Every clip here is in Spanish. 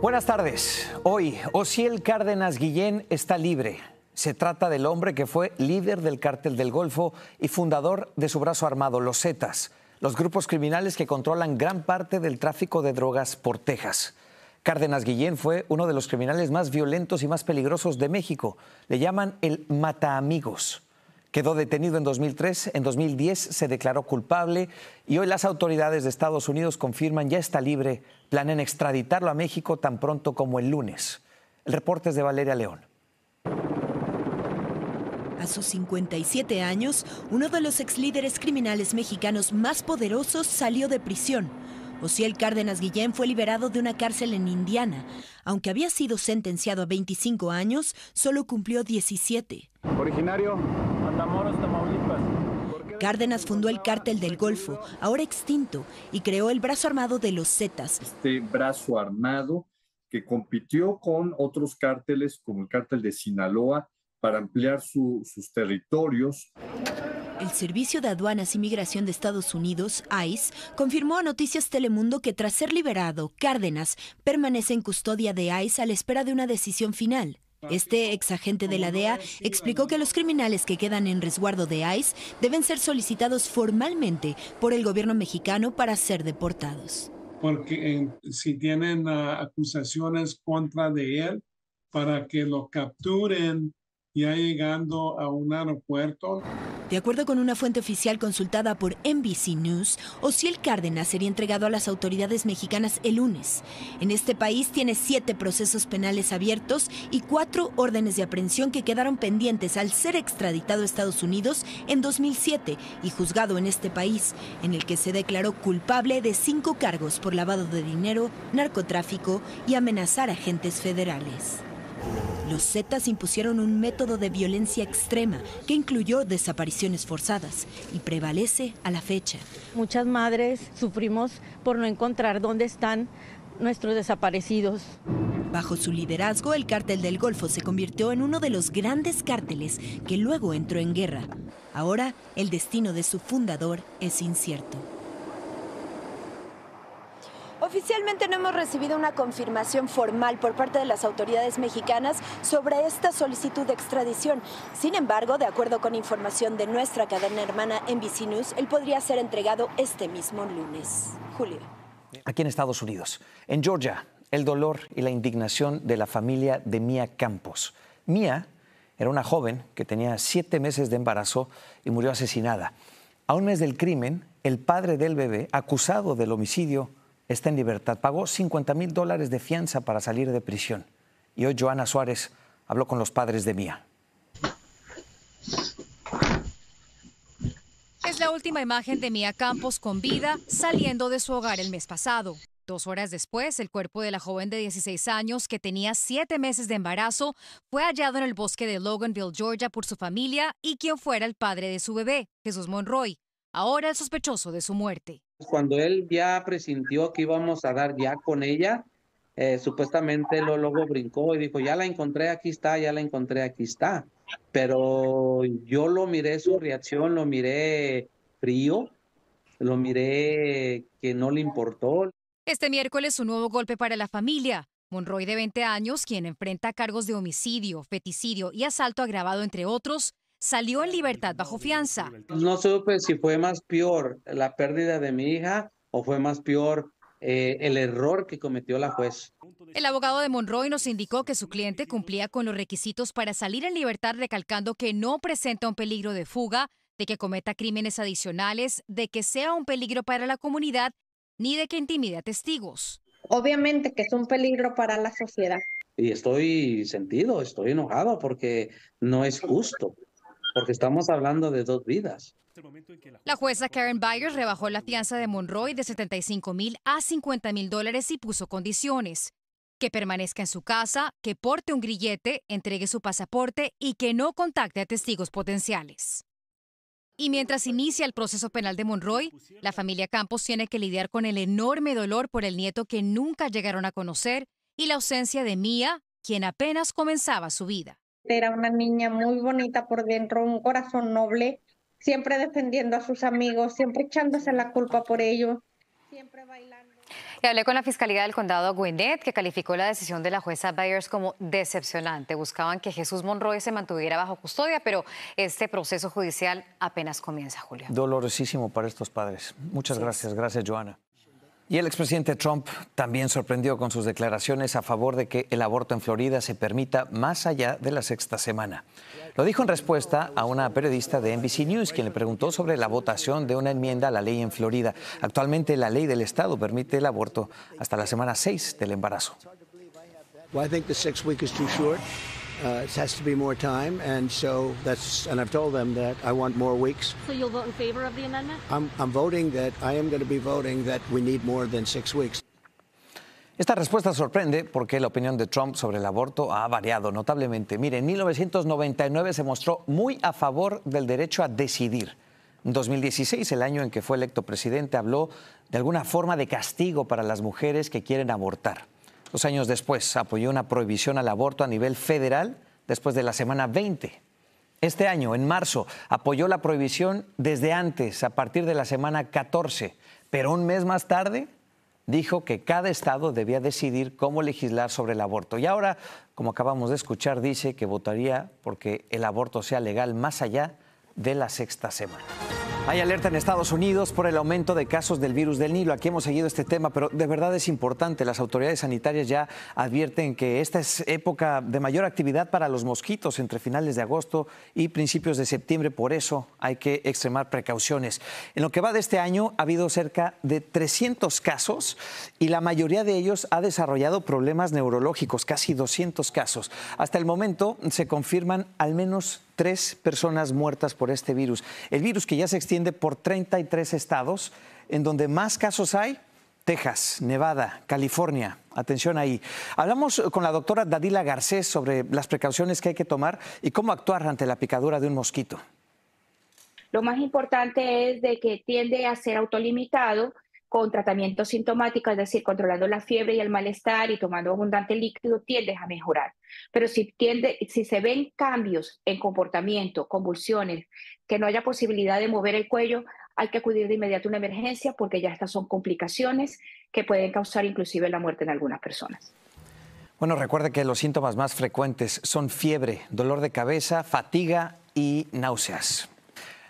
Buenas tardes. Hoy, Osiel Cárdenas Guillén está libre. Se trata del hombre que fue líder del cártel del Golfo y fundador de su brazo armado, los Zetas, los grupos criminales que controlan gran parte del tráfico de drogas por Texas. Cárdenas Guillén fue uno de los criminales más violentos y más peligrosos de México. Le llaman el Mata Amigos. Quedó detenido en 2003, en 2010 se declaró culpable y hoy las autoridades de Estados Unidos confirman ya está libre, planean extraditarlo a México tan pronto como el lunes. El reporte es de Valeria León. A sus 57 años, uno de los ex líderes criminales mexicanos más poderosos salió de prisión. Ociel Cárdenas Guillén fue liberado de una cárcel en Indiana. Aunque había sido sentenciado a 25 años, solo cumplió 17. Originario Cárdenas fundó el cártel del Golfo, ahora extinto, y creó el brazo armado de los Zetas. Este brazo armado que compitió con otros cárteles como el cártel de Sinaloa para ampliar sus territorios. El Servicio de Aduanas y Migración de Estados Unidos, ICE, confirmó a Noticias Telemundo que tras ser liberado, Cárdenas permanece en custodia de ICE a la espera de una decisión final. Este ex agente de la DEA explicó que los criminales que quedan en resguardo de ICE deben ser solicitados formalmente por el gobierno mexicano para ser deportados. Porque eh, si tienen ah, acusaciones contra de él, para que lo capturen ya llegando a un aeropuerto. De acuerdo con una fuente oficial consultada por NBC News, Osiel Cárdenas sería entregado a las autoridades mexicanas el lunes. En este país tiene siete procesos penales abiertos y cuatro órdenes de aprehensión que quedaron pendientes al ser extraditado a Estados Unidos en 2007 y juzgado en este país, en el que se declaró culpable de cinco cargos por lavado de dinero, narcotráfico y amenazar a agentes federales. Los Zetas impusieron un método de violencia extrema que incluyó desapariciones forzadas y prevalece a la fecha. Muchas madres sufrimos por no encontrar dónde están nuestros desaparecidos. Bajo su liderazgo, el cártel del Golfo se convirtió en uno de los grandes cárteles que luego entró en guerra. Ahora, el destino de su fundador es incierto. Oficialmente no hemos recibido una confirmación formal por parte de las autoridades mexicanas sobre esta solicitud de extradición. Sin embargo, de acuerdo con información de nuestra cadena hermana NBC News, él podría ser entregado este mismo lunes. Julio. Aquí en Estados Unidos, en Georgia, el dolor y la indignación de la familia de Mia Campos. Mia era una joven que tenía siete meses de embarazo y murió asesinada. A un mes del crimen, el padre del bebé, acusado del homicidio, está en libertad. Pagó 50 mil dólares de fianza para salir de prisión. Y hoy Joana Suárez habló con los padres de Mía. Es la última imagen de Mía Campos con vida saliendo de su hogar el mes pasado. Dos horas después, el cuerpo de la joven de 16 años, que tenía siete meses de embarazo, fue hallado en el bosque de Loganville, Georgia, por su familia y quien fuera el padre de su bebé, Jesús Monroy ahora el sospechoso de su muerte. Cuando él ya presintió que íbamos a dar ya con ella, eh, supuestamente lo luego brincó y dijo, ya la encontré, aquí está, ya la encontré, aquí está. Pero yo lo miré su reacción, lo miré frío, lo miré que no le importó. Este miércoles un nuevo golpe para la familia. Monroy, de 20 años, quien enfrenta cargos de homicidio, feticidio y asalto agravado, entre otros, salió en libertad bajo fianza. Pues no supe si fue más peor la pérdida de mi hija o fue más peor eh, el error que cometió la juez. El abogado de Monroy nos indicó que su cliente cumplía con los requisitos para salir en libertad, recalcando que no presenta un peligro de fuga, de que cometa crímenes adicionales, de que sea un peligro para la comunidad, ni de que intimide a testigos. Obviamente que es un peligro para la sociedad. Y estoy sentido, estoy enojado porque no es justo porque estamos hablando de dos vidas. La jueza Karen Byers rebajó la fianza de Monroy de 75 mil a 50 mil dólares y puso condiciones. Que permanezca en su casa, que porte un grillete, entregue su pasaporte y que no contacte a testigos potenciales. Y mientras inicia el proceso penal de Monroy, la familia Campos tiene que lidiar con el enorme dolor por el nieto que nunca llegaron a conocer y la ausencia de Mia, quien apenas comenzaba su vida era una niña muy bonita por dentro, un corazón noble, siempre defendiendo a sus amigos, siempre echándose la culpa por ello siempre bailando. Y hablé con la Fiscalía del Condado Gwinnett, que calificó la decisión de la jueza Byers como decepcionante. Buscaban que Jesús Monroy se mantuviera bajo custodia, pero este proceso judicial apenas comienza, Julio. Dolorosísimo para estos padres. Muchas gracias. Gracias, Joana. Y el expresidente Trump también sorprendió con sus declaraciones a favor de que el aborto en Florida se permita más allá de la sexta semana. Lo dijo en respuesta a una periodista de NBC News, quien le preguntó sobre la votación de una enmienda a la ley en Florida. Actualmente la ley del Estado permite el aborto hasta la semana 6 del embarazo. Uh, it has to be more time, and so that's, and I've told them that I want more weeks. So you'll vote in favor of the amendment? I'm, I'm voting that, I am going to be voting that we need more than six weeks. Esta respuesta sorprende porque la opinión de Trump sobre el aborto ha variado notablemente. Mire, en 1999 se mostró muy a favor del derecho a decidir. En 2016, el año en que fue electo presidente, habló de alguna forma de castigo para las mujeres que quieren abortar. Dos años después apoyó una prohibición al aborto a nivel federal después de la semana 20. Este año, en marzo, apoyó la prohibición desde antes, a partir de la semana 14, pero un mes más tarde dijo que cada estado debía decidir cómo legislar sobre el aborto. Y ahora, como acabamos de escuchar, dice que votaría porque el aborto sea legal más allá de la sexta semana. Hay alerta en Estados Unidos por el aumento de casos del virus del Nilo. Aquí hemos seguido este tema, pero de verdad es importante. Las autoridades sanitarias ya advierten que esta es época de mayor actividad para los mosquitos entre finales de agosto y principios de septiembre. Por eso hay que extremar precauciones. En lo que va de este año ha habido cerca de 300 casos y la mayoría de ellos ha desarrollado problemas neurológicos, casi 200 casos. Hasta el momento se confirman al menos tres personas muertas por este virus. El virus que ya se extiende por 33 estados, en donde más casos hay, Texas, Nevada, California. Atención ahí. Hablamos con la doctora Dadila Garcés sobre las precauciones que hay que tomar y cómo actuar ante la picadura de un mosquito. Lo más importante es de que tiende a ser autolimitado con tratamiento sintomático, es decir, controlando la fiebre y el malestar y tomando abundante líquido, tiendes a mejorar. Pero si, tiende, si se ven cambios en comportamiento, convulsiones, que no haya posibilidad de mover el cuello, hay que acudir de inmediato a una emergencia porque ya estas son complicaciones que pueden causar inclusive la muerte en algunas personas. Bueno, recuerde que los síntomas más frecuentes son fiebre, dolor de cabeza, fatiga y náuseas.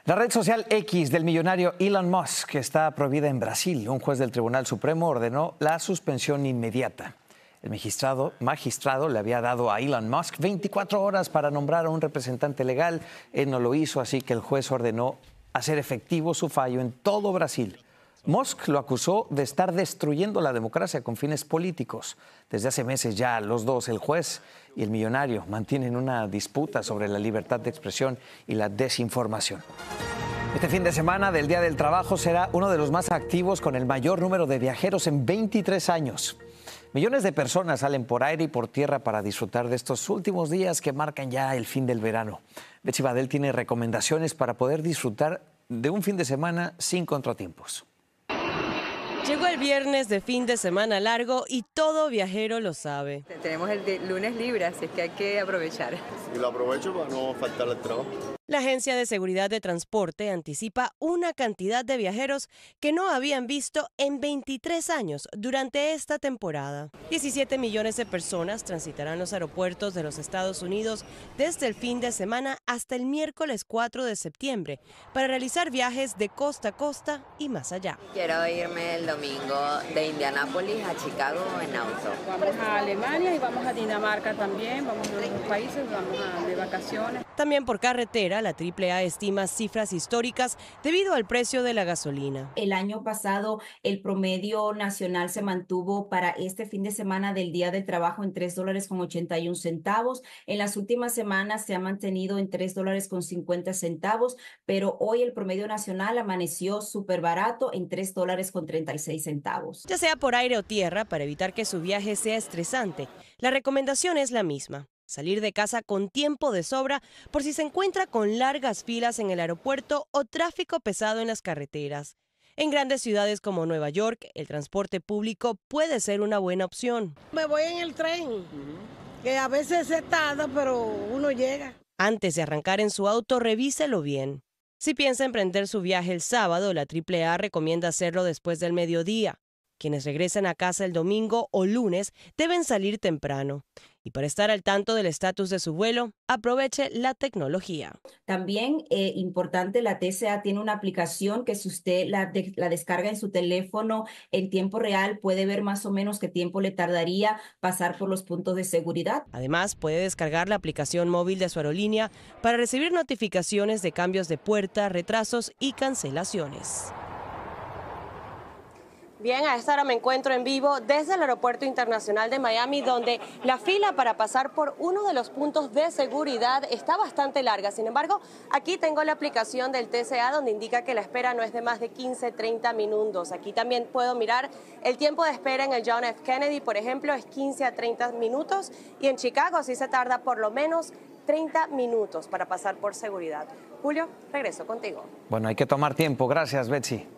La red social X del millonario Elon Musk está prohibida en Brasil. Un juez del Tribunal Supremo ordenó la suspensión inmediata. El magistrado, magistrado, le había dado a Elon Musk 24 horas para nombrar a un representante legal. Él no lo hizo, así que el juez ordenó hacer efectivo su fallo en todo Brasil. Musk lo acusó de estar destruyendo la democracia con fines políticos. Desde hace meses ya los dos, el juez y el millonario, mantienen una disputa sobre la libertad de expresión y la desinformación. Este fin de semana del Día del Trabajo será uno de los más activos con el mayor número de viajeros en 23 años. Millones de personas salen por aire y por tierra para disfrutar de estos últimos días que marcan ya el fin del verano. Betsy Badel tiene recomendaciones para poder disfrutar de un fin de semana sin contratiempos. Llegó el viernes de fin de semana largo y todo viajero lo sabe. Tenemos el de lunes libre, así es que hay que aprovechar. Y lo aprovecho para no faltar el trabajo. La Agencia de Seguridad de Transporte anticipa una cantidad de viajeros que no habían visto en 23 años durante esta temporada. 17 millones de personas transitarán los aeropuertos de los Estados Unidos desde el fin de semana hasta el miércoles 4 de septiembre para realizar viajes de costa a costa y más allá. Quiero irme el domingo de Indianápolis a Chicago en auto. Vamos a Alemania y vamos a Dinamarca también, vamos a otros países, vamos de vacaciones. También por carretera la AAA estima cifras históricas debido al precio de la gasolina. El año pasado el promedio nacional se mantuvo para este fin de semana del Día de Trabajo en 3 dólares con 81 centavos. En las últimas semanas se ha mantenido en 3 dólares con 50 centavos, pero hoy el promedio nacional amaneció súper barato en 3 dólares con 36 centavos. Ya sea por aire o tierra, para evitar que su viaje sea estresante, la recomendación es la misma. Salir de casa con tiempo de sobra por si se encuentra con largas filas en el aeropuerto o tráfico pesado en las carreteras. En grandes ciudades como Nueva York, el transporte público puede ser una buena opción. Me voy en el tren, que a veces se tarda, pero uno llega. Antes de arrancar en su auto, revíselo bien. Si piensa emprender su viaje el sábado, la AAA recomienda hacerlo después del mediodía. Quienes regresan a casa el domingo o lunes deben salir temprano. Y para estar al tanto del estatus de su vuelo, aproveche la tecnología. También eh, importante, la TCA tiene una aplicación que si usted la descarga en su teléfono en tiempo real, puede ver más o menos qué tiempo le tardaría pasar por los puntos de seguridad. Además, puede descargar la aplicación móvil de su aerolínea para recibir notificaciones de cambios de puerta, retrasos y cancelaciones. Bien, a esta hora me encuentro en vivo desde el Aeropuerto Internacional de Miami, donde la fila para pasar por uno de los puntos de seguridad está bastante larga. Sin embargo, aquí tengo la aplicación del TCA donde indica que la espera no es de más de 15, 30 minutos. Aquí también puedo mirar el tiempo de espera en el John F. Kennedy, por ejemplo, es 15 a 30 minutos y en Chicago sí se tarda por lo menos 30 minutos para pasar por seguridad. Julio, regreso contigo. Bueno, hay que tomar tiempo. Gracias, Betsy.